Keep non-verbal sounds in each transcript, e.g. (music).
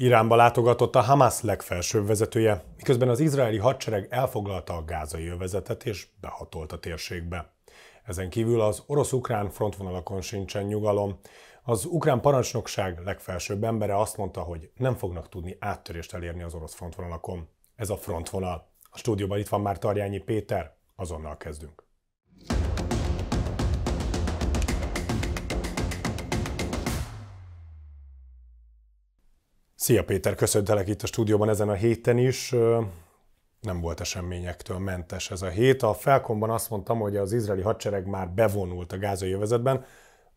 Iránba látogatott a Hamas legfelsőbb vezetője, miközben az izraeli hadsereg elfoglalta a gázai övezetet és behatolt a térségbe. Ezen kívül az orosz-ukrán frontvonalakon sincsen nyugalom. Az ukrán parancsnokság legfelsőbb embere azt mondta, hogy nem fognak tudni áttörést elérni az orosz frontvonalakon. Ez a frontvonal. A stúdióban itt van már Tarjányi Péter, azonnal kezdünk. Szia Péter, köszöntelek itt a stúdióban ezen a héten is. Nem volt eseményektől mentes ez a hét. A Felkomban azt mondtam, hogy az izraeli hadsereg már bevonult a gázai övezetben,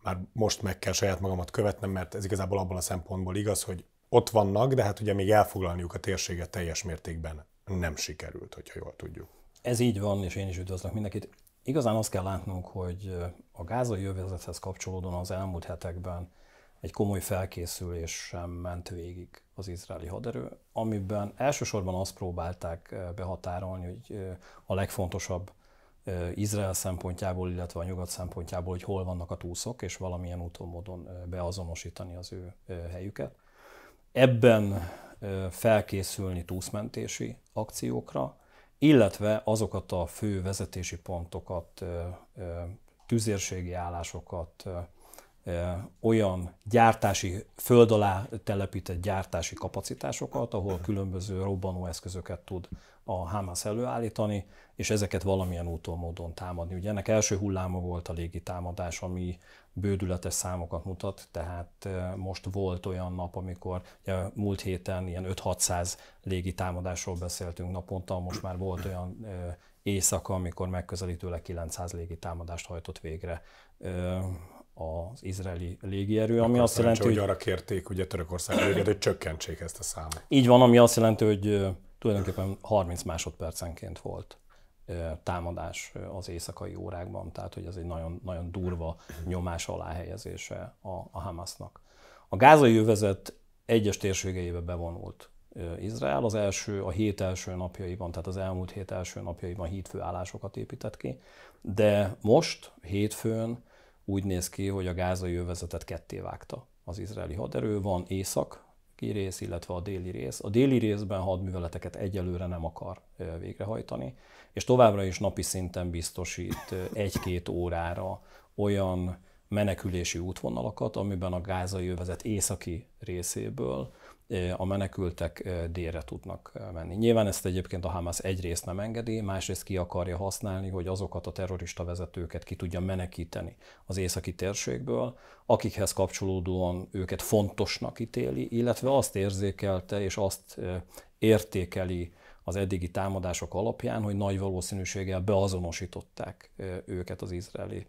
már most meg kell saját magamat követnem, mert ez igazából abban a szempontból igaz, hogy ott vannak, de hát ugye még elfoglalniuk a térséget teljes mértékben nem sikerült, hogyha jól tudjuk. Ez így van, és én is üdvözlök mindenkit. Igazán azt kell látnunk, hogy a gázai övezethez kapcsolódóan az elmúlt hetekben egy komoly felkészülés sem ment végig az izraeli haderő, amiben elsősorban azt próbálták behatárolni, hogy a legfontosabb Izrael szempontjából, illetve a nyugat szempontjából, hogy hol vannak a túszok, és valamilyen úton módon beazonosítani az ő helyüket. Ebben felkészülni túszmentési akciókra, illetve azokat a fő vezetési pontokat, tüzérségi állásokat, olyan gyártási, föld alá telepített gyártási kapacitásokat, ahol mhm. különböző robbanóeszközöket tud a Hamas előállítani, és ezeket valamilyen úton, módon támadni. Ugye ennek első hulláma volt a támadás, ami bődületes számokat mutat, tehát most volt olyan nap, amikor ugye, múlt héten ilyen 5-600 támadásról beszéltünk naponta, most már volt olyan éjszaka, amikor megközelítőleg 900 támadást hajtott végre az izraeli légierő, ami azt jelenti, hogy... arra kérték ugye Törökország őket, hogy csökkentsék ezt a számot. Így van, ami azt jelenti, hogy tulajdonképpen 30 másodpercenként volt támadás az éjszakai órákban, tehát hogy ez egy nagyon, nagyon durva nyomás helyezése a, a Hamasnak. A gázai övezet egyes térségeibe bevonult Izrael. Az első, a hét első napjaiban, tehát az elmúlt hét első napjaiban hídfőállásokat épített ki, de most hétfőn úgy néz ki, hogy a gázai övezetet ketté vágta az izraeli haderő. Van észak rész, illetve a déli rész. A déli részben hadműveleteket egyelőre nem akar végrehajtani, és továbbra is napi szinten biztosít egy-két órára olyan menekülési útvonalakat, amiben a gázai övezet északi részéből a menekültek délre tudnak menni. Nyilván ezt egyébként a Hamas egyrészt nem engedi, másrészt ki akarja használni, hogy azokat a terrorista vezetőket ki tudja menekíteni az északi térségből, akikhez kapcsolódóan őket fontosnak ítéli, illetve azt érzékelte és azt értékeli az eddigi támadások alapján, hogy nagy valószínűséggel beazonosították őket az izraeli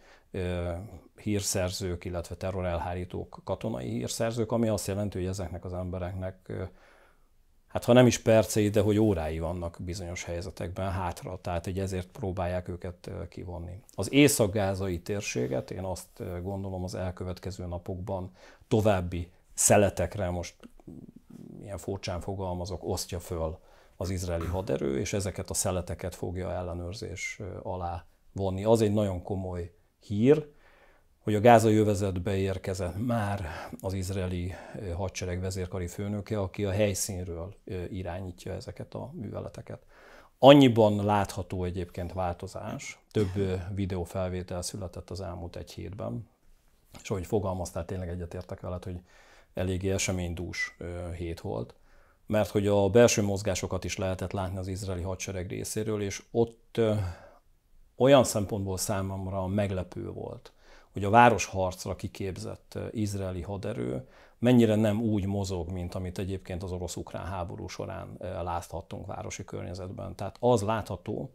hírszerzők, illetve terrorelhárítók, katonai hírszerzők, ami azt jelenti, hogy ezeknek az embereknek, hát ha nem is percei, de hogy órái vannak bizonyos helyzetekben hátra, tehát hogy ezért próbálják őket kivonni. Az észak-gázai térséget én azt gondolom az elkövetkező napokban további szeletekre, most mm, ilyen furcsán fogalmazok, osztja föl az izraeli haderő, és ezeket a szeleteket fogja ellenőrzés alá vonni. Az egy nagyon komoly hír, hogy a gázai övezetbe érkezett már az izraeli hadsereg vezérkari főnöke, aki a helyszínről irányítja ezeket a műveleteket. Annyiban látható egyébként változás, több videófelvétel született az elmúlt egy hétben, és ahogy fogalmaztál, tényleg egyetértek veled, hogy eléggé eseménydús hét volt, mert hogy a belső mozgásokat is lehetett látni az izraeli hadsereg részéről, és ott olyan szempontból számomra meglepő volt, hogy a városharcra kiképzett izraeli haderő mennyire nem úgy mozog, mint amit egyébként az orosz-ukrán háború során láthattunk városi környezetben. Tehát az látható,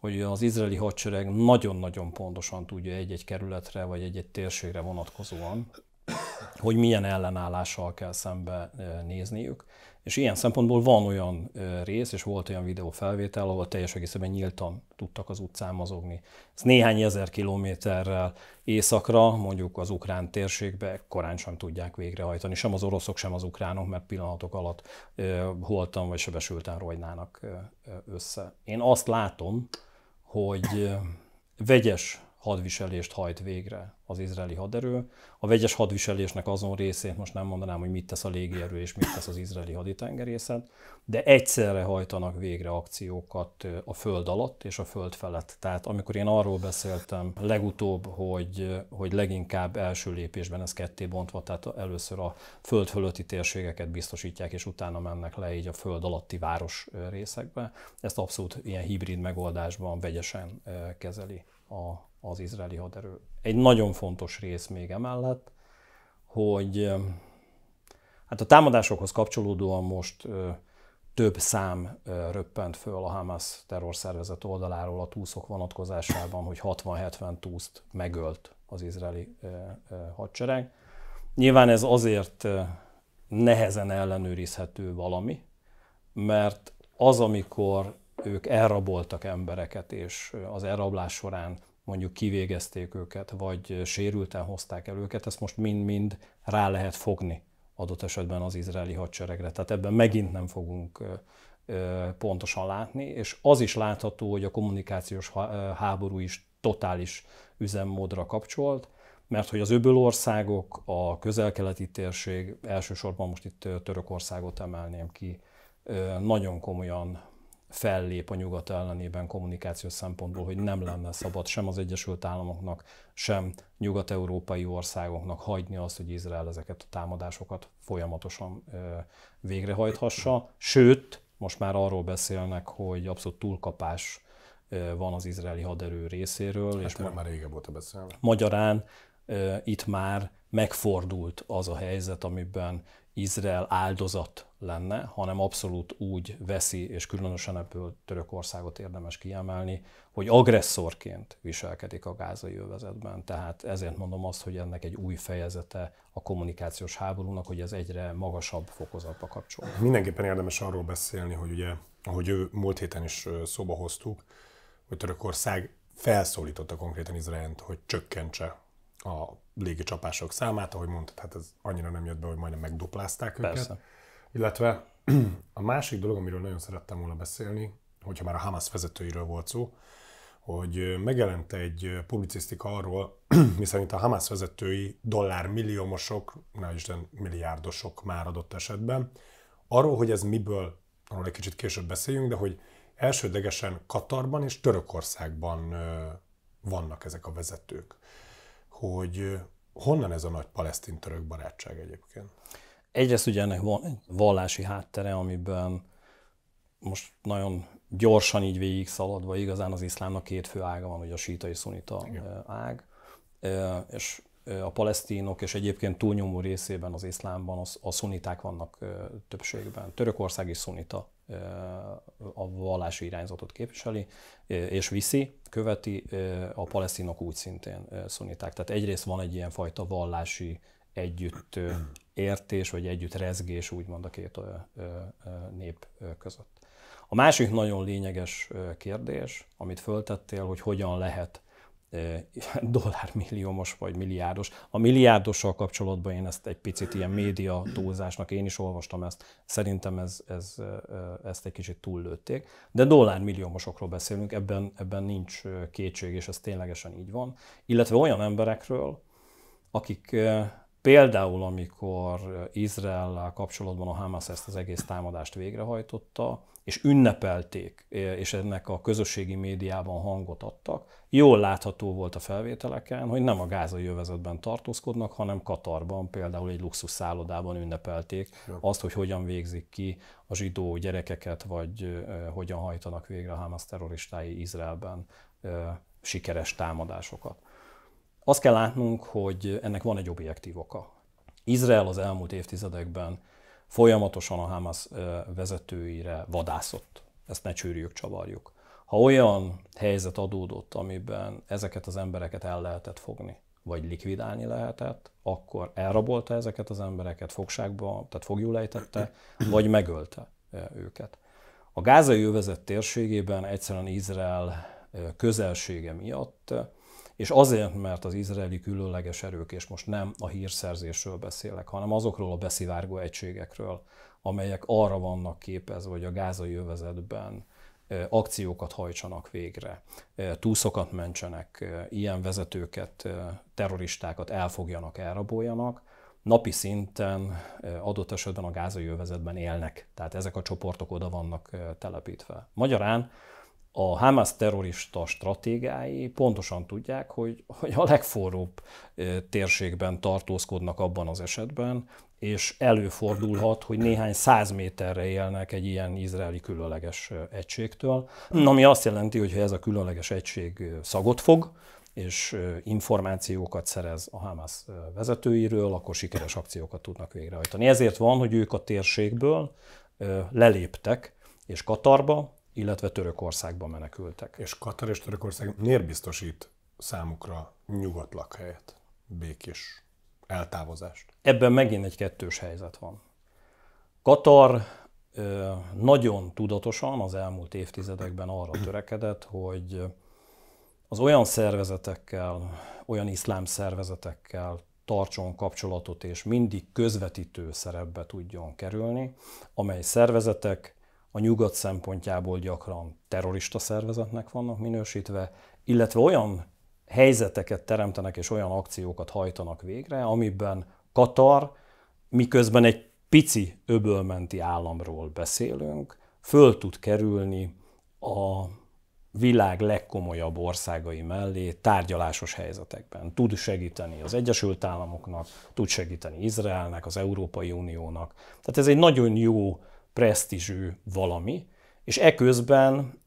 hogy az izraeli hadsereg nagyon-nagyon pontosan tudja egy-egy kerületre vagy egy-egy térségre vonatkozóan, hogy milyen ellenállással kell szembe nézniük, és ilyen szempontból van olyan rész, és volt olyan videó felvétel, ahol teljes egészében nyíltan tudtak az utcán mozogni. Ez néhány ezer kilométerrel északra, mondjuk az ukrán térségbe korán sem tudják végrehajtani, sem az oroszok, sem az ukránok, mert pillanatok alatt holtan vagy sebesülten rogynának össze. Én azt látom, hogy vegyes hadviselést hajt végre az izraeli haderő. A vegyes hadviselésnek azon részét most nem mondanám, hogy mit tesz a légierő és mit tesz az izraeli haditengerészet, de egyszerre hajtanak végre akciókat a föld alatt és a föld felett. Tehát amikor én arról beszéltem legutóbb, hogy, hogy leginkább első lépésben ez ketté bontva, tehát először a föld fölötti térségeket biztosítják, és utána mennek le így a föld alatti város részekbe, ezt abszolút ilyen hibrid megoldásban vegyesen kezeli a, az izraeli haderő. Egy nagyon fontos rész még emellett, hogy hát a támadásokhoz kapcsolódóan most több szám röppent föl a Hamas terrorszervezet oldaláról a túszok vonatkozásában, hogy 60-70 túszt megölt az izraeli hadsereg. Nyilván ez azért nehezen ellenőrizhető valami, mert az, amikor ők elraboltak embereket, és az elrablás során mondjuk kivégezték őket, vagy sérülten hozták el őket, ezt most mind-mind rá lehet fogni adott esetben az izraeli hadseregre. Tehát ebben megint nem fogunk pontosan látni, és az is látható, hogy a kommunikációs háború is totális üzemmódra kapcsolt, mert hogy az öböl országok, a közel-keleti térség, elsősorban most itt Törökországot emelném ki, nagyon komolyan fellép a nyugat ellenében kommunikációs szempontból, hogy nem lenne szabad sem az Egyesült Államoknak, sem nyugat-európai országoknak hagyni azt, hogy Izrael ezeket a támadásokat folyamatosan végrehajthassa. Sőt, most már arról beszélnek, hogy abszolút túlkapás van az izraeli haderő részéről. Hát és ma- már régebb óta beszélve. Magyarán itt már megfordult az a helyzet, amiben Izrael áldozat lenne, hanem abszolút úgy veszi, és különösen ebből Törökországot érdemes kiemelni, hogy agresszorként viselkedik a gázai övezetben. Tehát ezért mondom azt, hogy ennek egy új fejezete a kommunikációs háborúnak, hogy ez egyre magasabb fokozatba kapcsol. Mindenképpen érdemes arról beszélni, hogy ugye, ahogy ő múlt héten is szóba hoztuk, hogy Törökország felszólította konkrétan Izraelt, hogy csökkentse a légicsapások számát, ahogy mondtad, hát ez annyira nem jött be, hogy majdnem megduplázták Persze. őket. Persze. Illetve (clears throat) a másik dolog, amiről nagyon szerettem volna beszélni, hogyha már a Hamas vezetőiről volt szó, hogy megjelent egy publicisztika arról, (clears throat) miszerint a Hamas vezetői dollármilliómosok, na Isten milliárdosok már adott esetben, arról, hogy ez miből, arról egy kicsit később beszéljünk, de hogy elsődlegesen Katarban és Törökországban vannak ezek a vezetők hogy honnan ez a nagy palesztin-török barátság egyébként? Egyrészt ugye ennek van egy vallási háttere, amiben most nagyon gyorsan így végig szaladva, igazán az iszlámnak két fő ága van, ugye a síta és szunita Igen. ág, és a palesztinok és egyébként túlnyomó részében az iszlámban a szuniták vannak többségben. Törökország is szunita a vallási irányzatot képviseli, és viszi, követi a palesztinok úgy szintén szuniták. Tehát egyrészt van egy ilyen fajta vallási együtt értés, vagy együtt rezgés, úgymond a két nép között. A másik nagyon lényeges kérdés, amit föltettél, hogy hogyan lehet (laughs) dollármilliómos vagy milliárdos. A milliárdossal kapcsolatban én ezt egy picit ilyen média túlzásnak, én is olvastam ezt, szerintem ez, ez, ezt egy kicsit túllőtték. De dollármilliómosokról beszélünk, ebben, ebben nincs kétség, és ez ténylegesen így van. Illetve olyan emberekről, akik például amikor izrael kapcsolatban a Hamas ezt az egész támadást végrehajtotta, és ünnepelték, és ennek a közösségi médiában hangot adtak. Jól látható volt a felvételeken, hogy nem a gázai jövezetben tartózkodnak, hanem Katarban, például egy luxus szállodában ünnepelték azt, hogy hogyan végzik ki a zsidó gyerekeket, vagy hogyan hajtanak végre a Hamas terroristái Izraelben sikeres támadásokat. Azt kell látnunk, hogy ennek van egy objektív oka. Izrael az elmúlt évtizedekben folyamatosan a Hamas vezetőire vadászott. Ezt ne csűrjük, csavarjuk. Ha olyan helyzet adódott, amiben ezeket az embereket el lehetett fogni, vagy likvidálni lehetett, akkor elrabolta ezeket az embereket, fogságba, tehát fogjul ejtette, vagy megölte őket. A gázai övezet térségében egyszerűen Izrael közelsége miatt és azért, mert az izraeli különleges erők, és most nem a hírszerzésről beszélek, hanem azokról a beszivárgó egységekről, amelyek arra vannak képezve, hogy a gázai övezetben akciókat hajtsanak végre, túszokat mentsenek, ilyen vezetőket, terroristákat elfogjanak, elraboljanak, napi szinten adott esetben a gázai övezetben élnek. Tehát ezek a csoportok oda vannak telepítve. Magyarán a Hamas terrorista stratégiái pontosan tudják, hogy, hogy a legforróbb térségben tartózkodnak abban az esetben, és előfordulhat, hogy néhány száz méterre élnek egy ilyen izraeli különleges egységtől, ami azt jelenti, hogy ha ez a különleges egység szagot fog, és információkat szerez a Hamas vezetőiről, akkor sikeres akciókat tudnak végrehajtani. Ezért van, hogy ők a térségből leléptek, és Katarba, illetve Törökországba menekültek. És Katar és Törökország miért biztosít számukra nyugodt lakhelyet, békés eltávozást? Ebben megint egy kettős helyzet van. Katar nagyon tudatosan az elmúlt évtizedekben arra törekedett, hogy az olyan szervezetekkel, olyan iszlám szervezetekkel tartson kapcsolatot, és mindig közvetítő szerepbe tudjon kerülni, amely szervezetek a nyugat szempontjából gyakran terrorista szervezetnek vannak minősítve, illetve olyan helyzeteket teremtenek és olyan akciókat hajtanak végre, amiben Katar, miközben egy pici öbölmenti államról beszélünk, föl tud kerülni a világ legkomolyabb országai mellé tárgyalásos helyzetekben. Tud segíteni az Egyesült Államoknak, tud segíteni Izraelnek, az Európai Uniónak. Tehát ez egy nagyon jó presztízsű valami, és eközben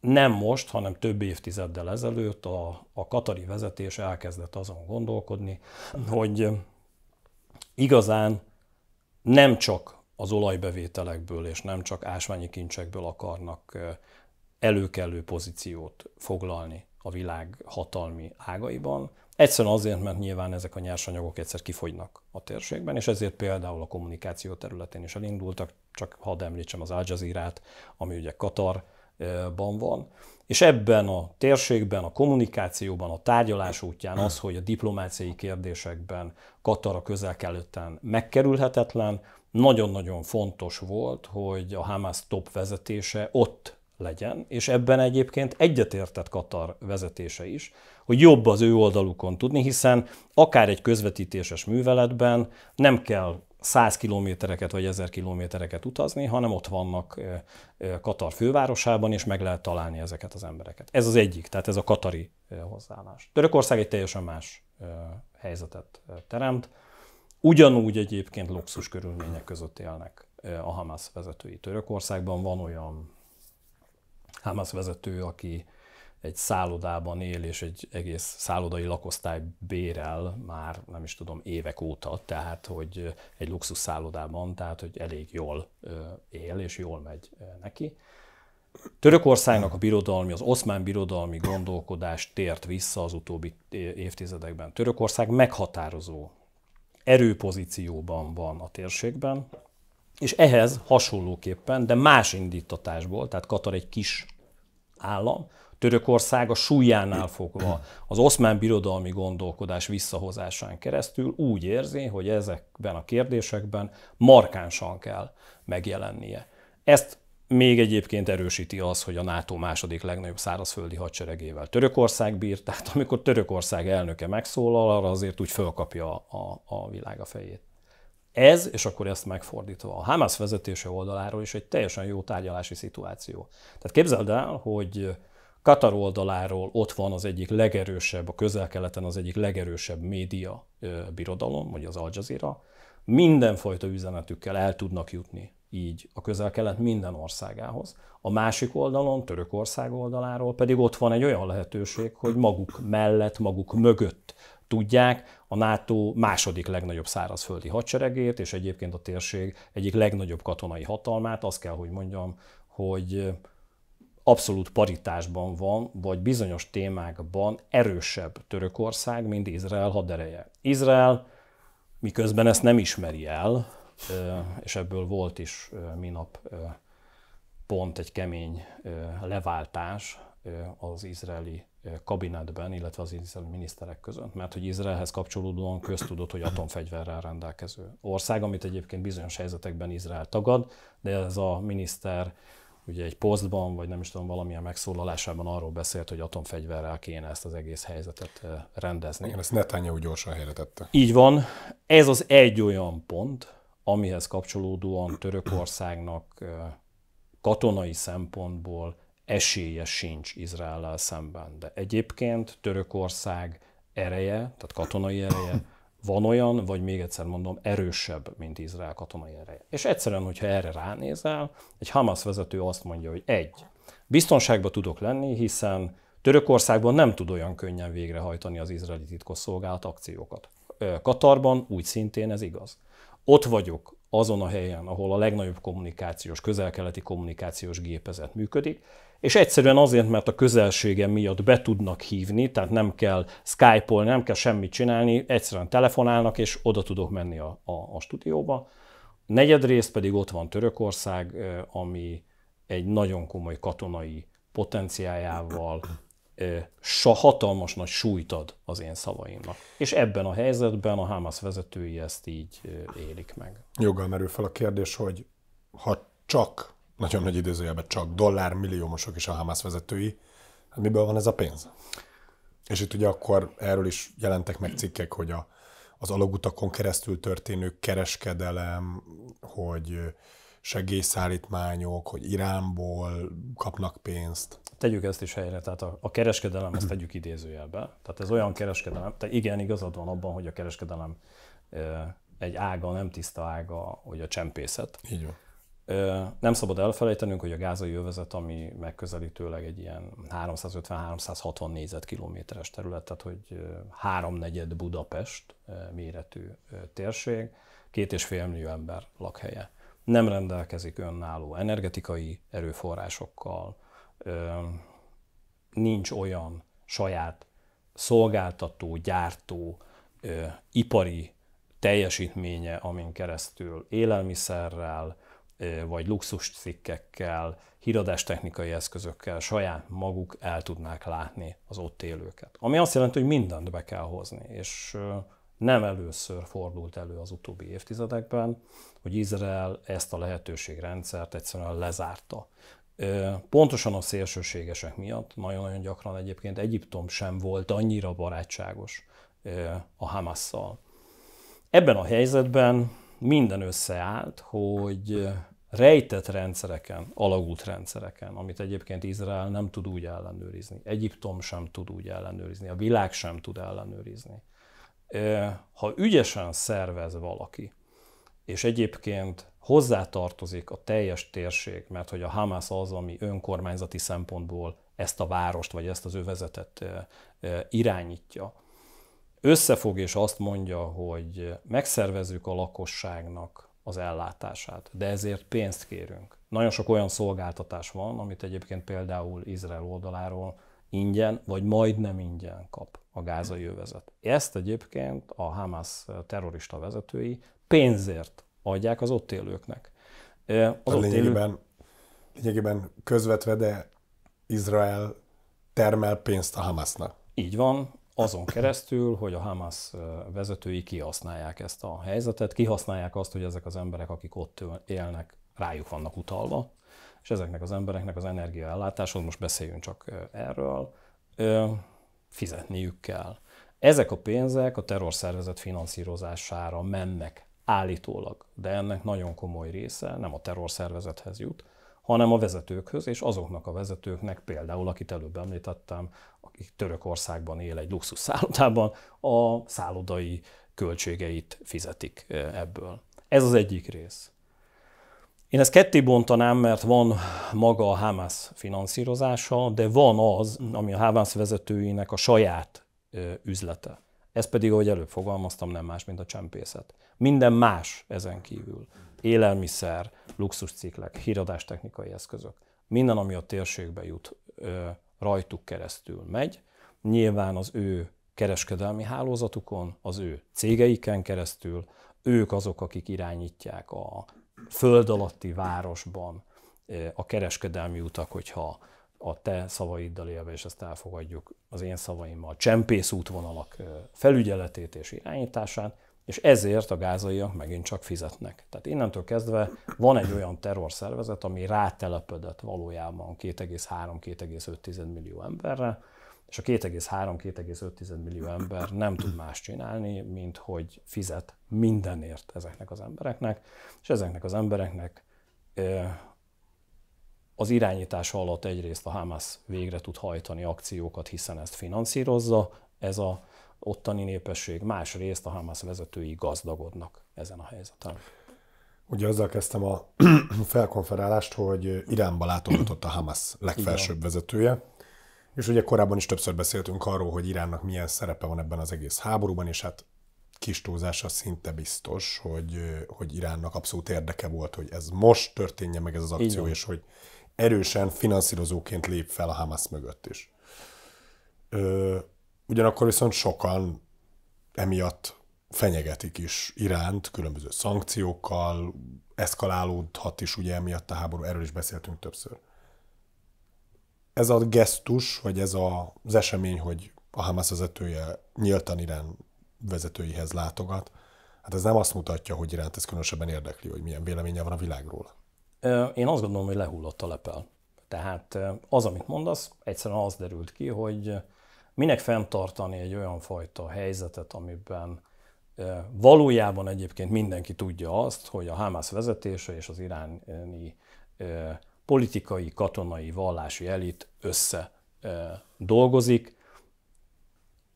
nem most, hanem több évtizeddel ezelőtt a, a katari vezetés elkezdett azon gondolkodni, hogy igazán nem csak az olajbevételekből és nem csak ásványi kincsekből akarnak előkelő pozíciót foglalni a világ hatalmi ágaiban. Egyszerűen azért, mert nyilván ezek a nyersanyagok egyszer kifogynak a térségben, és ezért például a kommunikáció területén is elindultak, csak hadd említsem az Al Jazeera-t, ami ugye Katarban van. És ebben a térségben, a kommunikációban, a tárgyalás útján az, hogy a diplomáciai kérdésekben Katar a közel megkerülhetetlen, nagyon-nagyon fontos volt, hogy a Hamas top vezetése ott legyen, és ebben egyébként egyetértett Katar vezetése is, hogy jobb az ő oldalukon tudni, hiszen akár egy közvetítéses műveletben nem kell 100 kilométereket vagy 1000 kilométereket utazni, hanem ott vannak Katar fővárosában, és meg lehet találni ezeket az embereket. Ez az egyik, tehát ez a katari hozzáállás. Törökország egy teljesen más helyzetet teremt. Ugyanúgy egyébként luxus körülmények között élnek a Hamas vezetői Törökországban. Van olyan Hamas vezető, aki egy szállodában él, és egy egész szállodai lakosztály bérel már nem is tudom évek óta, tehát hogy egy luxus szállodában, tehát hogy elég jól él és jól megy neki. Törökországnak a birodalmi, az oszmán birodalmi gondolkodás tért vissza az utóbbi évtizedekben. Törökország meghatározó erőpozícióban van a térségben, és ehhez hasonlóképpen, de más indítatásból, tehát Katar egy kis állam, Törökország a súlyánál fogva az oszmán birodalmi gondolkodás visszahozásán keresztül úgy érzi, hogy ezekben a kérdésekben markánsan kell megjelennie. Ezt még egyébként erősíti az, hogy a NATO második legnagyobb szárazföldi hadseregével Törökország bír, tehát amikor Törökország elnöke megszólal, arra azért úgy fölkapja a, a világ a fejét. Ez, és akkor ezt megfordítva, a Hamas vezetése oldaláról is egy teljesen jó tárgyalási szituáció. Tehát képzeld el, hogy Katar oldaláról ott van az egyik legerősebb, a közel-keleten az egyik legerősebb média birodalom, vagy az Al Jazeera. Mindenfajta üzenetükkel el tudnak jutni így a közel-kelet minden országához. A másik oldalon, Törökország oldaláról pedig ott van egy olyan lehetőség, hogy maguk mellett, maguk mögött tudják a NATO második legnagyobb szárazföldi hadseregét, és egyébként a térség egyik legnagyobb katonai hatalmát, azt kell, hogy mondjam, hogy abszolút paritásban van, vagy bizonyos témákban erősebb Törökország, mint Izrael hadereje. Izrael miközben ezt nem ismeri el, és ebből volt is minap pont egy kemény leváltás, az izraeli kabinetben, illetve az izraeli miniszterek között, mert hogy Izraelhez kapcsolódóan köztudott, hogy atomfegyverrel rendelkező ország, amit egyébként bizonyos helyzetekben Izrael tagad, de ez a miniszter ugye egy posztban, vagy nem is tudom, valamilyen megszólalásában arról beszélt, hogy atomfegyverrel kéne ezt az egész helyzetet rendezni. Igen, ezt Netanyahu gyorsan helyre tette. Így van. Ez az egy olyan pont, amihez kapcsolódóan Törökországnak katonai szempontból esélye sincs Izrael szemben. De egyébként Törökország ereje, tehát katonai ereje van olyan, vagy még egyszer mondom, erősebb, mint Izrael katonai ereje. És egyszerűen, hogyha erre ránézel, egy Hamas vezető azt mondja, hogy egy, biztonságban tudok lenni, hiszen Törökországban nem tud olyan könnyen végrehajtani az izraeli titkosszolgálat akciókat. Katarban úgy szintén ez igaz. Ott vagyok azon a helyen, ahol a legnagyobb kommunikációs, közelkeleti kommunikációs gépezet működik, és egyszerűen azért, mert a közelsége miatt be tudnak hívni, tehát nem kell skype-olni, nem kell semmit csinálni, egyszerűen telefonálnak, és oda tudok menni a, a, a stúdióba. Negyedrészt pedig ott van Törökország, eh, ami egy nagyon komoly katonai potenciájával, sa hatalmas nagy súlyt ad az én szavaimnak. És ebben a helyzetben a Hamas vezetői ezt így élik meg. Joggal merül fel a kérdés, hogy ha csak, nagyon nagy idézőjelben csak dollármilliómosok is a Hamas vezetői, hát miből van ez a pénz? És itt ugye akkor erről is jelentek meg cikkek, hogy a, az alagutakon keresztül történő kereskedelem, hogy segélyszállítmányok, hogy Iránból kapnak pénzt tegyük ezt is helyre, tehát a, a kereskedelem, ezt mhm. tegyük idézőjelbe. Tehát ez olyan kereskedelem, te igen, igazad van abban, hogy a kereskedelem egy ága, nem tiszta ága, hogy a csempészet. Így van. Nem szabad elfelejtenünk, hogy a gázai övezet, ami megközelítőleg egy ilyen 350-360 négyzetkilométeres terület, tehát hogy háromnegyed Budapest méretű térség, két és fél millió ember lakhelye. Nem rendelkezik önálló energetikai erőforrásokkal, nincs olyan saját szolgáltató, gyártó, ipari teljesítménye, amin keresztül élelmiszerrel, vagy cikkekkel, híradástechnikai eszközökkel saját maguk el tudnák látni az ott élőket. Ami azt jelenti, hogy mindent be kell hozni, és nem először fordult elő az utóbbi évtizedekben, hogy Izrael ezt a lehetőségrendszert egyszerűen lezárta. Pontosan a szélsőségesek miatt nagyon-nagyon gyakran egyébként Egyiptom sem volt annyira barátságos a Hamasszal. Ebben a helyzetben minden összeállt, hogy rejtett rendszereken, alagút rendszereken, amit egyébként Izrael nem tud úgy ellenőrizni, Egyiptom sem tud úgy ellenőrizni, a világ sem tud ellenőrizni. Ha ügyesen szervez valaki, és egyébként hozzátartozik a teljes térség, mert hogy a Hamas az, ami önkormányzati szempontból ezt a várost, vagy ezt az övezetet irányítja, összefog és azt mondja, hogy megszervezzük a lakosságnak az ellátását, de ezért pénzt kérünk. Nagyon sok olyan szolgáltatás van, amit egyébként például Izrael oldaláról ingyen, vagy majdnem ingyen kap a gázai övezet. Ezt egyébként a Hamas terrorista vezetői pénzért adják az ott élőknek. Az a ott lényegében, élő... lényegében közvetve, de Izrael termel pénzt a Hamasnak. Így van, azon keresztül, hogy a Hamas vezetői kihasználják ezt a helyzetet, kihasználják azt, hogy ezek az emberek, akik ott élnek, rájuk vannak utalva, és ezeknek az embereknek az energiaellátáshoz, most beszéljünk csak erről, fizetniük kell. Ezek a pénzek a terrorszervezet finanszírozására mennek állítólag, de ennek nagyon komoly része nem a terrorszervezethez jut, hanem a vezetőkhöz, és azoknak a vezetőknek, például, akit előbb említettem, akik Törökországban él egy luxus szállodában, a szállodai költségeit fizetik e, ebből. Ez az egyik rész. Én ezt ketté bontanám, mert van maga a Hamas finanszírozása, de van az, ami a Hamas vezetőinek a saját e, üzlete. Ez pedig, ahogy előbb fogalmaztam, nem más, mint a csempészet. Minden más ezen kívül. Élelmiszer, luxusciklek, híradástechnikai eszközök. Minden, ami a térségbe jut, rajtuk keresztül megy. Nyilván az ő kereskedelmi hálózatukon, az ő cégeiken keresztül, ők azok, akik irányítják a föld alatti városban a kereskedelmi utak, hogyha a te szavaiddal élve, és ezt elfogadjuk az én szavaimmal, csempész útvonalak felügyeletét és irányítását, és ezért a gázaiak megint csak fizetnek. Tehát innentől kezdve van egy olyan terrorszervezet, ami rátelepedett valójában 2,3-2,5 millió emberre, és a 2,3-2,5 millió ember nem tud más csinálni, mint hogy fizet mindenért ezeknek az embereknek, és ezeknek az embereknek az irányítása alatt egyrészt a Hamas végre tud hajtani akciókat, hiszen ezt finanszírozza, ez a ottani népesség, másrészt a Hamas vezetői gazdagodnak ezen a helyzeten. Ugye azzal kezdtem a (clears throat) felkonferálást, hogy Iránba látogatott a Hamas legfelsőbb Igen. vezetője, és ugye korábban is többször beszéltünk arról, hogy Iránnak milyen szerepe van ebben az egész háborúban, és hát kis túlzása szinte biztos, hogy, hogy Iránnak abszolút érdeke volt, hogy ez most történje meg ez az akció, Igen. és hogy erősen finanszírozóként lép fel a Hamas mögött is. Ö, Ugyanakkor viszont sokan emiatt fenyegetik is Iránt különböző szankciókkal, eszkalálódhat is ugye emiatt a háború, erről is beszéltünk többször. Ez a gesztus, vagy ez a, az esemény, hogy a Hamas vezetője nyíltan Irán vezetőihez látogat, hát ez nem azt mutatja, hogy Iránt ez különösebben érdekli, hogy milyen véleménye van a világról. Én azt gondolom, hogy lehullott a lepel. Tehát az, amit mondasz, egyszerűen az derült ki, hogy minek fenntartani egy olyan fajta helyzetet, amiben valójában egyébként mindenki tudja azt, hogy a Hamász vezetése és az iráni politikai, katonai, vallási elit össze dolgozik,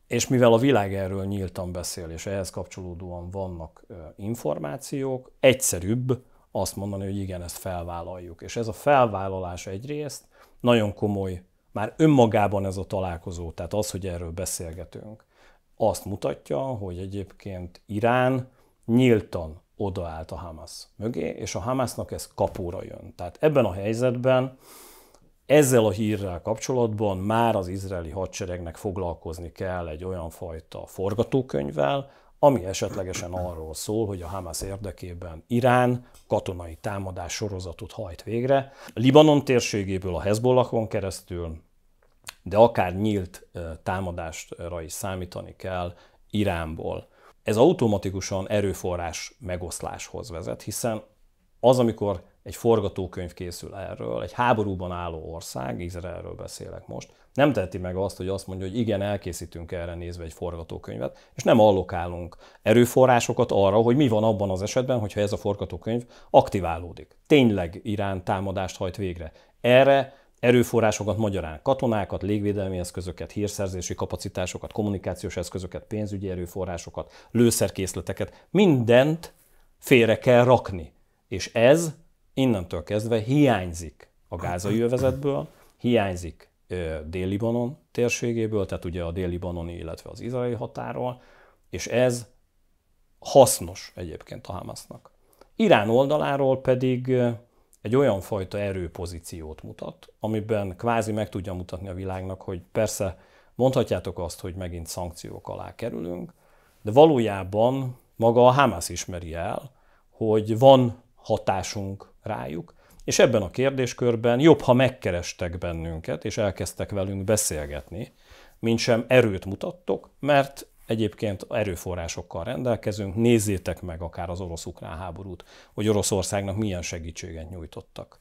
és mivel a világ erről nyíltan beszél, és ehhez kapcsolódóan vannak információk, egyszerűbb azt mondani, hogy igen, ezt felvállaljuk. És ez a felvállalás egyrészt nagyon komoly már önmagában ez a találkozó, tehát az, hogy erről beszélgetünk, azt mutatja, hogy egyébként Irán nyíltan odaállt a Hamas mögé, és a Hamasnak ez kapóra jön. Tehát ebben a helyzetben ezzel a hírrel kapcsolatban már az izraeli hadseregnek foglalkozni kell egy olyan fajta forgatókönyvvel, ami esetlegesen arról szól, hogy a Hamas érdekében Irán katonai támadás sorozatot hajt végre. A Libanon térségéből a Hezbollahon keresztül, de akár nyílt támadásra is számítani kell Iránból. Ez automatikusan erőforrás megoszláshoz vezet, hiszen az, amikor egy forgatókönyv készül erről, egy háborúban álló ország, Izraelről beszélek most, nem teheti meg azt, hogy azt mondja, hogy igen, elkészítünk erre nézve egy forgatókönyvet, és nem allokálunk erőforrásokat arra, hogy mi van abban az esetben, hogyha ez a forgatókönyv aktiválódik. Tényleg Irán támadást hajt végre. Erre erőforrásokat magyarán, katonákat, légvédelmi eszközöket, hírszerzési kapacitásokat, kommunikációs eszközöket, pénzügyi erőforrásokat, lőszerkészleteket, mindent félre kell rakni. És ez innentől kezdve hiányzik a gázai övezetből, hiányzik Dél-Libanon térségéből, tehát ugye a dél-libanoni, illetve az izraeli határól, és ez hasznos egyébként a Hamasnak. Irán oldaláról pedig egy olyan fajta erőpozíciót mutat, amiben kvázi meg tudja mutatni a világnak, hogy persze mondhatjátok azt, hogy megint szankciók alá kerülünk, de valójában maga a Hamas ismeri el, hogy van hatásunk rájuk, és ebben a kérdéskörben jobb, ha megkerestek bennünket, és elkezdtek velünk beszélgetni, mint sem erőt mutattok, mert egyébként erőforrásokkal rendelkezünk, nézzétek meg akár az orosz-ukrán háborút, hogy Oroszországnak milyen segítséget nyújtottak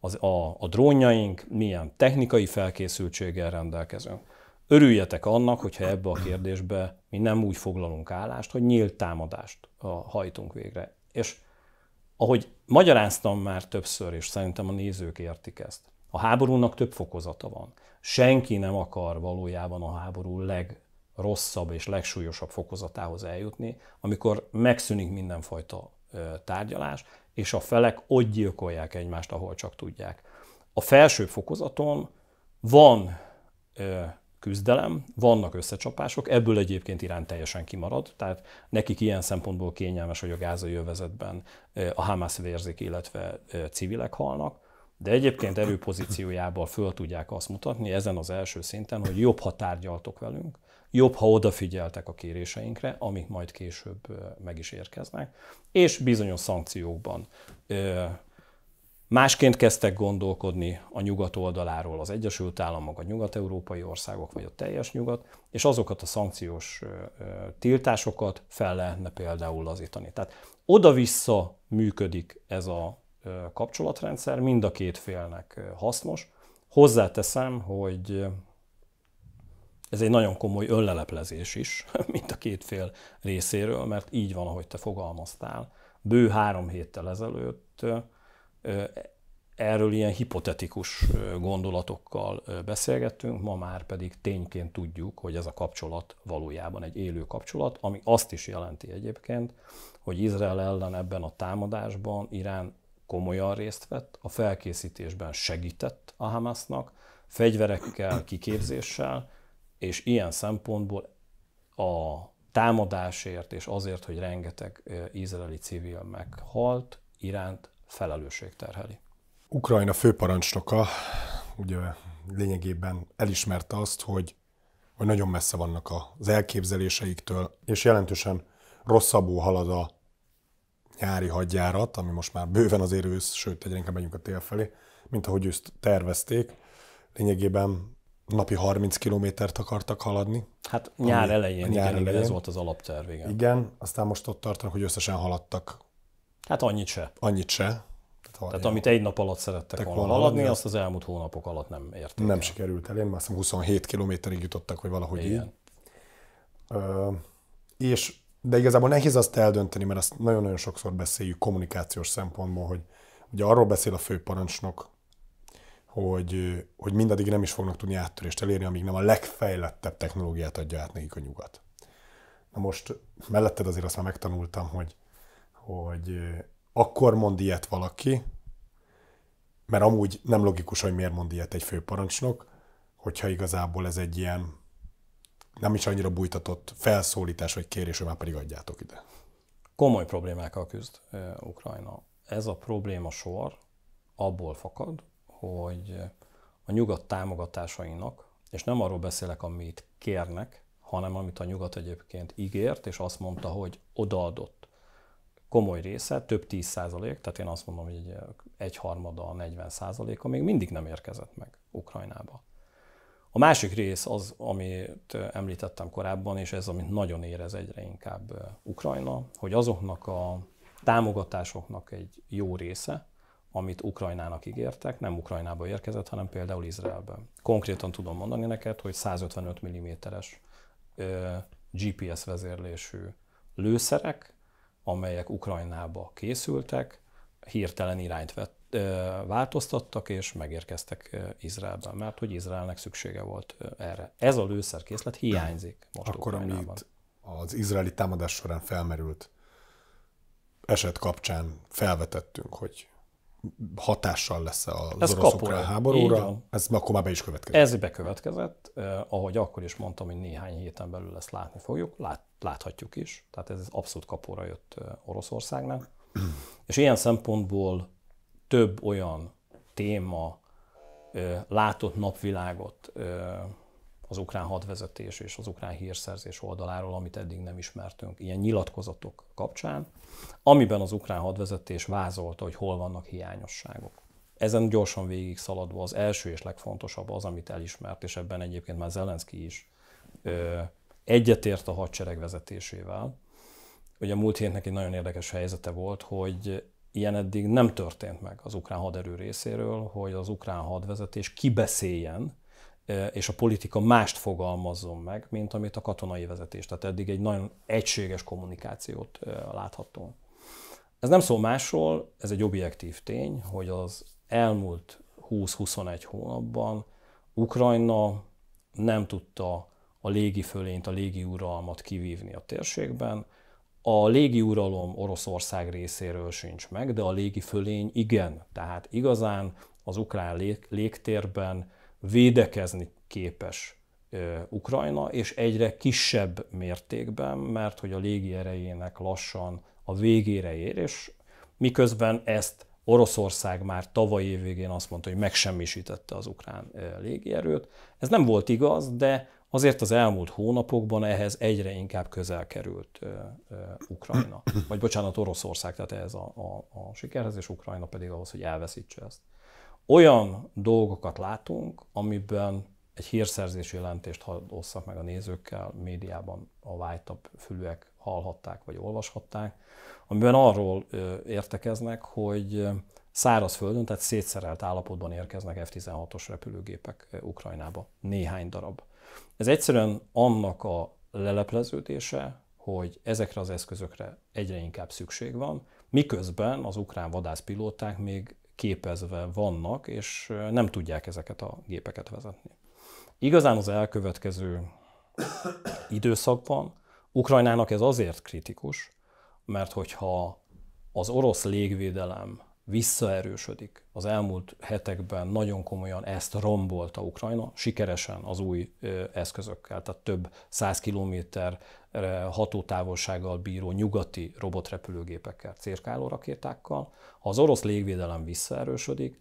az, a, a drónjaink, milyen technikai felkészültséggel rendelkezünk. Örüljetek annak, hogyha ebbe a kérdésbe mi nem úgy foglalunk állást, hogy nyílt támadást hajtunk végre. És ahogy magyaráztam már többször, és szerintem a nézők értik ezt, a háborúnak több fokozata van. Senki nem akar valójában a háború legrosszabb és legsúlyosabb fokozatához eljutni, amikor megszűnik mindenfajta tárgyalás, és a felek ott gyilkolják egymást, ahol csak tudják. A felső fokozaton van küzdelem, vannak összecsapások, ebből egyébként Irán teljesen kimarad, tehát nekik ilyen szempontból kényelmes, hogy a gázai övezetben eh, a Hamas vérzik, illetve eh, civilek halnak, de egyébként erőpozíciójából föl tudják azt mutatni ezen az első szinten, hogy jobb, ha tárgyaltok velünk, jobb, ha odafigyeltek a kéréseinkre, amik majd később eh, meg is érkeznek, és bizonyos szankciókban Másként kezdtek gondolkodni a nyugat oldaláról az Egyesült Államok, a nyugat-európai országok, vagy a teljes nyugat, és azokat a szankciós tiltásokat fel lehetne például lazítani. Tehát oda-vissza működik ez a kapcsolatrendszer, mind a két félnek hasznos. Hozzáteszem, hogy ez egy nagyon komoly önleleplezés is, (laughs) mind a két fél részéről, mert így van, ahogy te fogalmaztál. Bő három héttel ezelőtt Erről ilyen hipotetikus gondolatokkal beszélgettünk, ma már pedig tényként tudjuk, hogy ez a kapcsolat valójában egy élő kapcsolat, ami azt is jelenti egyébként, hogy Izrael ellen ebben a támadásban Irán komolyan részt vett, a felkészítésben segített a Hamasnak, fegyverekkel, kiképzéssel, és ilyen szempontból a támadásért és azért, hogy rengeteg izraeli civil meghalt, Iránt felelősség terheli. Ukrajna főparancsnoka ugye lényegében elismerte azt, hogy, hogy nagyon messze vannak az elképzeléseiktől, és jelentősen rosszabbul halad a nyári hadjárat, ami most már bőven az ősz, sőt, egyre inkább megyünk a tél felé, mint ahogy ezt tervezték. Lényegében napi 30 kilométert akartak haladni. Hát nyár elején, nyár igen, elején. ez volt az alapterv, igen. Igen, aztán most ott tartanak, hogy összesen haladtak Hát annyit se. Annyit se. Tehát, Tehát amit egy nap alatt szerettek volna haladni, azt az elmúlt hónapok alatt nem értek. Nem el. sikerült el, én már 27 kilométerig jutottak, hogy valahogy Igen. így. Ö, és, de igazából nehéz azt eldönteni, mert azt nagyon-nagyon sokszor beszéljük kommunikációs szempontból, hogy ugye arról beszél a főparancsnok, hogy, hogy mindaddig nem is fognak tudni áttörést elérni, amíg nem a legfejlettebb technológiát adja át nekik a nyugat. Na most melletted azért azt már megtanultam, hogy hogy akkor mond ilyet valaki, mert amúgy nem logikus, hogy miért mond ilyet egy főparancsnok, hogyha igazából ez egy ilyen nem is annyira bújtatott felszólítás vagy kérés, hogy már pedig adjátok ide. Komoly problémákkal küzd e, Ukrajna. Ez a probléma sor abból fakad, hogy a nyugat támogatásainak, és nem arról beszélek, amit kérnek, hanem amit a nyugat egyébként ígért, és azt mondta, hogy odaadott komoly része, több 10 százalék, tehát én azt mondom, hogy egy harmada a 40 százaléka még mindig nem érkezett meg Ukrajnába. A másik rész az, amit említettem korábban, és ez, amit nagyon érez egyre inkább Ukrajna, hogy azoknak a támogatásoknak egy jó része, amit Ukrajnának ígértek, nem Ukrajnába érkezett, hanem például Izraelbe. Konkrétan tudom mondani neked, hogy 155 mm-es GPS vezérlésű lőszerek, amelyek Ukrajnába készültek, hirtelen irányt vett, változtattak és megérkeztek Izraelbe, mert hogy Izraelnek szüksége volt erre. Ez a lőszerkészlet hiányzik most Akkor, Ukrajnában. amit az izraeli támadás során felmerült eset kapcsán felvetettünk, hogy hatással lesz az ez orosz háborúra, ez akkor már be is következett. Ez bekövetkezett, ahogy akkor is mondtam, hogy néhány héten belül ezt látni fogjuk. Lát, láthatjuk is, tehát ez abszolút kapóra jött Oroszországnak. (clears throat) És ilyen szempontból több olyan téma látott napvilágot az ukrán hadvezetés és az ukrán hírszerzés oldaláról, amit eddig nem ismertünk, ilyen nyilatkozatok kapcsán, amiben az ukrán hadvezetés vázolta, hogy hol vannak hiányosságok. Ezen gyorsan végig szaladva az első és legfontosabb az, amit elismert, és ebben egyébként már Zelenszky is egyetért a hadsereg vezetésével. Ugye a múlt hétnek egy nagyon érdekes helyzete volt, hogy ilyen eddig nem történt meg az ukrán haderő részéről, hogy az ukrán hadvezetés kibeszéljen, e, és a politika mást fogalmazzon meg, mint amit a katonai vezetés. Tehát eddig egy nagyon egységes kommunikációt e, láthatunk. Ez nem szól másról, ez egy objektív tény, hogy az elmúlt 20-21 hónapban Ukrajna nem tudta a légi fölényt, a légi uralmat kivívni a térségben. A légi uralom Oroszország részéről sincs meg, de a légi fölény igen. Tehát igazán az ukrán légtérben védekezni képes Ukrajna, és egyre kisebb mértékben, mert hogy a légi erejének lassan a végére ér, és miközben ezt Oroszország már tavaly évvégén azt mondta, hogy megsemmisítette az ukrán légierőt. Ez nem volt igaz, de Azért az elmúlt hónapokban ehhez egyre inkább közel került ö, ö, Ukrajna, vagy bocsánat, Oroszország, tehát ehhez a, a, a sikerhez, és Ukrajna pedig ahhoz, hogy elveszítse ezt. Olyan dolgokat látunk, amiben egy hírszerzési jelentést osszak meg a nézőkkel, médiában a vájtabb fülűek hallhatták vagy olvashatták, amiben arról értekeznek, hogy szárazföldön, tehát szétszerelt állapotban érkeznek F-16-os repülőgépek Ukrajnába. Néhány darab. Ez egyszerűen annak a lelepleződése, hogy ezekre az eszközökre egyre inkább szükség van, miközben az ukrán vadászpilóták még képezve vannak, és nem tudják ezeket a gépeket vezetni. Igazán az elkövetkező időszakban Ukrajnának ez azért kritikus, mert hogyha az orosz légvédelem visszaerősödik. Az elmúlt hetekben nagyon komolyan ezt rombolta Ukrajna, sikeresen az új eszközökkel, tehát több száz kilométer hatótávolsággal bíró nyugati robotrepülőgépekkel, cirkáló rakétákkal. Ha az orosz légvédelem visszaerősödik,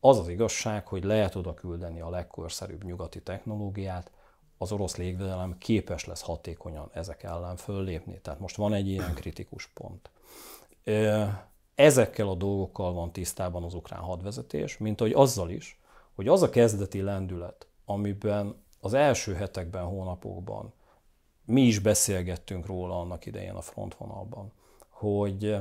az az igazság, hogy lehet oda küldeni a legkorszerűbb nyugati technológiát, az orosz légvédelem képes lesz hatékonyan ezek ellen föllépni. Tehát most van egy ilyen kritikus pont Ezekkel a dolgokkal van tisztában az ukrán hadvezetés, mint hogy azzal is, hogy az a kezdeti lendület, amiben az első hetekben, hónapokban mi is beszélgettünk róla annak idején a frontvonalban, hogy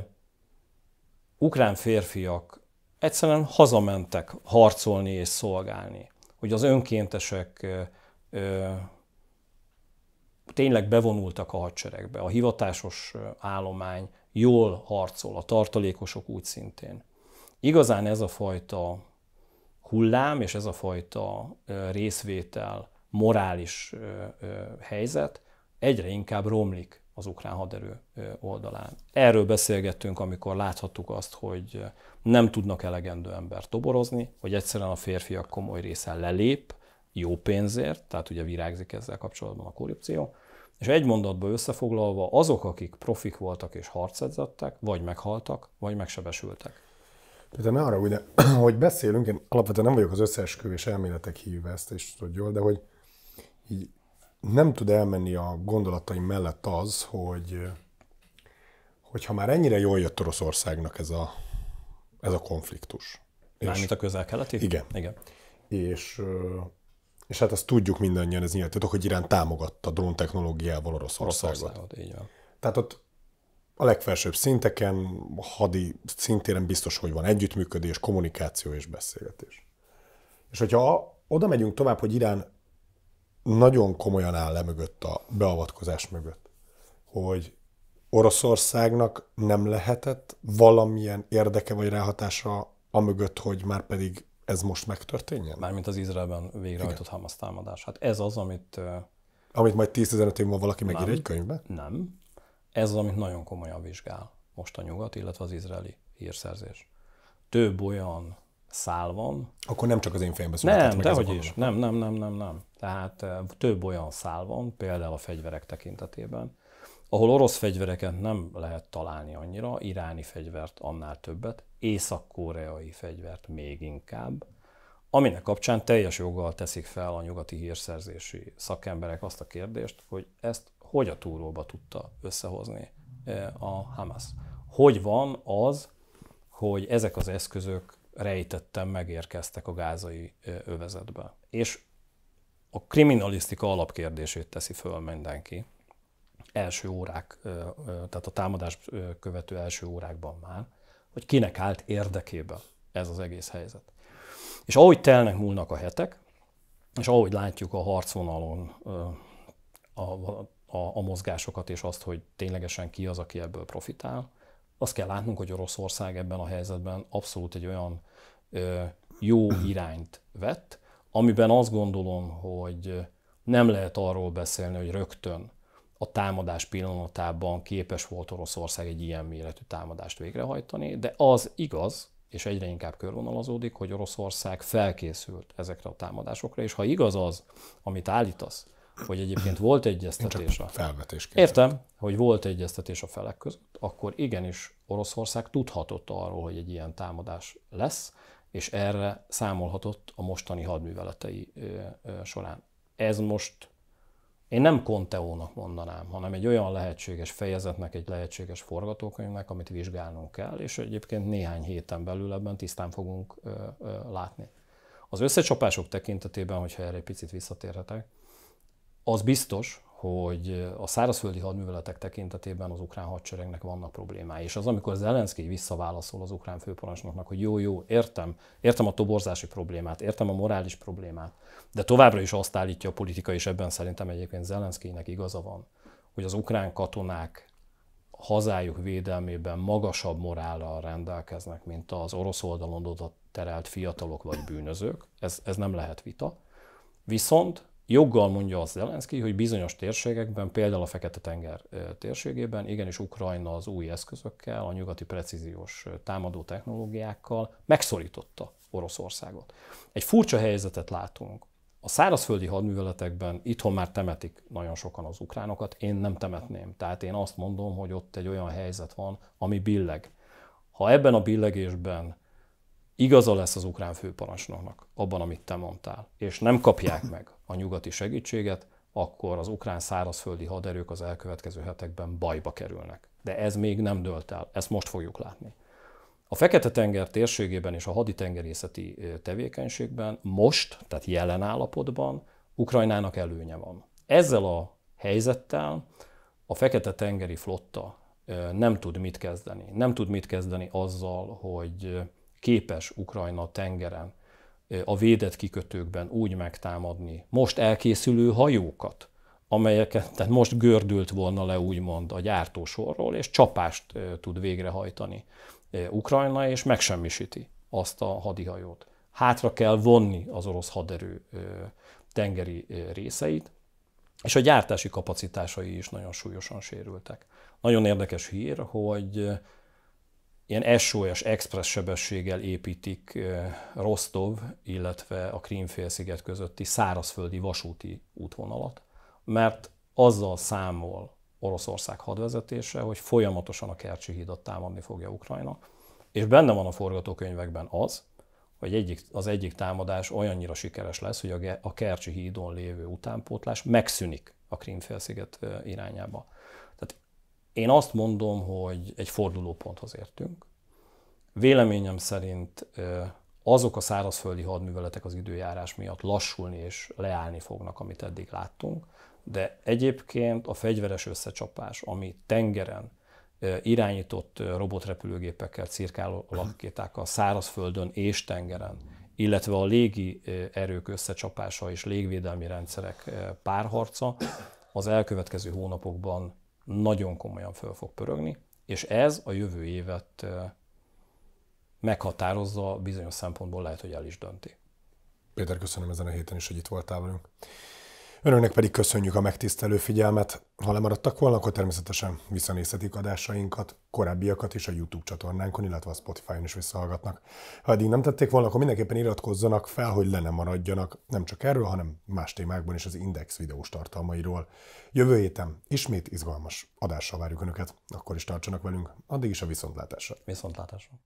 ukrán férfiak egyszerűen hazamentek harcolni és szolgálni, hogy az önkéntesek ö, tényleg bevonultak a hadseregbe, a hivatásos állomány jól harcol, a tartalékosok úgy szintén. Igazán ez a fajta hullám és ez a fajta részvétel, morális helyzet egyre inkább romlik az ukrán haderő oldalán. Erről beszélgettünk, amikor láthattuk azt, hogy nem tudnak elegendő embert toborozni, hogy egyszerűen a férfiak komoly része lelép, jó pénzért, tehát ugye virágzik ezzel kapcsolatban a korrupció, és egy mondatba összefoglalva, azok, akik profik voltak és harcedzettek, vagy meghaltak, vagy megsebesültek. Tehát ne arra, ugye, (clears throat) hogy beszélünk, én alapvetően nem vagyok az összeesküvés elméletek hívve, ezt is jól, de hogy így nem tud elmenni a gondolataim mellett az, hogy hogyha már ennyire jól jött Oroszországnak ez a, ez a konfliktus. Mármint a közel-keleti? Igen. igen. És és hát azt tudjuk mindannyian, ez nyilván, hogy Irán támogatta drón technológiával Oroszországot. Tehát ott a legfelsőbb szinteken, hadi szintéren biztos, hogy van együttműködés, kommunikáció és beszélgetés. És hogyha oda megyünk tovább, hogy Irán nagyon komolyan áll le mögött a beavatkozás mögött, hogy Oroszországnak nem lehetett valamilyen érdeke vagy ráhatása amögött, hogy már pedig ez most megtörténjen? Mármint az Izraelben végrehajtott Hamas támadás. Hát ez az, amit... Amit majd 10-15 év múlva valaki megír egy könyvbe? Nem. Ez az, amit nagyon komolyan vizsgál most a nyugat, illetve az izraeli hírszerzés. Több olyan szál van. Akkor nem csak az én fejemben született Nem, hogy is. Nem, nem, nem, nem, nem. Tehát több olyan szál van, például a fegyverek tekintetében, ahol orosz fegyvereket nem lehet találni annyira, iráni fegyvert annál többet, észak-koreai fegyvert még inkább, aminek kapcsán teljes joggal teszik fel a nyugati hírszerzési szakemberek azt a kérdést, hogy ezt hogy a túróba tudta összehozni eh, a Hamas. Hogy van az, hogy ezek az eszközök rejtetten megérkeztek a gázai eh, övezetbe. És a kriminalisztika alapkérdését teszi föl mindenki, első órák, tehát a támadás követő első órákban már, hogy kinek állt érdekében ez az egész helyzet. És ahogy telnek múlnak a hetek, és ahogy látjuk a harcvonalon a, a, a mozgásokat és azt, hogy ténylegesen ki az, aki ebből profitál, azt kell látnunk, hogy Oroszország ebben a helyzetben abszolút egy olyan ö, jó irányt vett, amiben azt gondolom, hogy nem lehet arról beszélni, hogy rögtön a támadás pillanatában képes volt Oroszország egy ilyen méretű támadást végrehajtani, de az igaz, és egyre inkább körvonalazódik, hogy Oroszország felkészült ezekre a támadásokra, és ha igaz az, amit állítasz, hogy egyébként volt egyeztetés a... Felvetésként. Értem, hogy volt egyeztetés a felek között, akkor igenis Oroszország tudhatott arról, hogy egy ilyen támadás lesz, és erre számolhatott a mostani hadműveletei során. Ez most én nem Conteónak mondanám, hanem egy olyan lehetséges fejezetnek, egy lehetséges forgatókönyvnek, amit vizsgálnunk kell, és egyébként néhány héten belül ebben tisztán fogunk ö, ö, látni. Az összecsapások tekintetében, hogyha erre egy picit visszatérhetek, az biztos, hogy a szárazföldi hadműveletek tekintetében az ukrán hadseregnek vannak problémái. És az, amikor Zelenszkij visszaválaszol az ukrán főparancsnoknak, hogy jó, jó, értem, értem a toborzási problémát, értem a morális problémát, de továbbra is azt állítja a politika, és ebben szerintem egyébként Zelenszkijnek igaza van, hogy az ukrán katonák hazájuk védelmében magasabb morállal rendelkeznek, mint az orosz oldalon oda terelt fiatalok vagy bűnözők. Ez, ez nem lehet vita. Viszont Joggal mondja az Zelenszky, hogy bizonyos térségekben, például a Fekete-tenger térségében, igenis Ukrajna az új eszközökkel, a nyugati precíziós támadó technológiákkal megszorította Oroszországot. Egy furcsa helyzetet látunk. A szárazföldi hadműveletekben itthon már temetik nagyon sokan az ukránokat, én nem temetném. Tehát én azt mondom, hogy ott egy olyan helyzet van, ami billeg. Ha ebben a billegésben igaza lesz az ukrán főparancsnoknak abban, amit te mondtál, és nem kapják meg a nyugati segítséget, akkor az ukrán szárazföldi haderők az elkövetkező hetekben bajba kerülnek. De ez még nem dölt el, ezt most fogjuk látni. A Fekete-tenger térségében és a haditengerészeti tevékenységben most, tehát jelen állapotban Ukrajnának előnye van. Ezzel a helyzettel a Fekete-tengeri flotta nem tud mit kezdeni. Nem tud mit kezdeni azzal, hogy képes Ukrajna tengeren, a védett kikötőkben úgy megtámadni most elkészülő hajókat, amelyeket tehát most gördült volna le úgymond a gyártósorról, és csapást tud végrehajtani Ukrajna, és megsemmisíti azt a hadihajót. Hátra kell vonni az orosz haderő tengeri részeit, és a gyártási kapacitásai is nagyon súlyosan sérültek. Nagyon érdekes hír, hogy ilyen SOS express sebességgel építik Rostov, illetve a Krímfélsziget közötti szárazföldi vasúti útvonalat, mert azzal számol Oroszország hadvezetése, hogy folyamatosan a Kercsi hídat támadni fogja Ukrajna. És benne van a forgatókönyvekben az, hogy egyik, az egyik támadás olyannyira sikeres lesz, hogy a, a Kercsi hídon lévő utánpótlás megszűnik a Krímfélsziget irányába. Én azt mondom, hogy egy fordulóponthoz értünk. Véleményem szerint azok a szárazföldi hadműveletek az időjárás miatt lassulni és leállni fognak, amit eddig láttunk, de egyébként a fegyveres összecsapás, ami tengeren irányított robotrepülőgépekkel, cirkáló rakétákkal, szárazföldön és tengeren, illetve a légi erők összecsapása és légvédelmi rendszerek párharca az elkövetkező hónapokban nagyon komolyan föl fog pörögni, és ez a jövő évet meghatározza, bizonyos szempontból lehet, hogy el is dönti. Péter, köszönöm ezen a héten is, hogy itt voltál velünk. Önöknek pedig köszönjük a megtisztelő figyelmet. Ha lemaradtak volna, akkor természetesen visszanézhetik adásainkat, korábbiakat is a YouTube csatornánkon, illetve a Spotify-on is visszahallgatnak. Ha eddig nem tették volna, akkor mindenképpen iratkozzanak fel, hogy le nem maradjanak, nem csak erről, hanem más témákban is az Index videós tartalmairól. Jövő héten ismét izgalmas adással várjuk Önöket, akkor is tartsanak velünk, addig is a viszontlátásra. Viszontlátásra.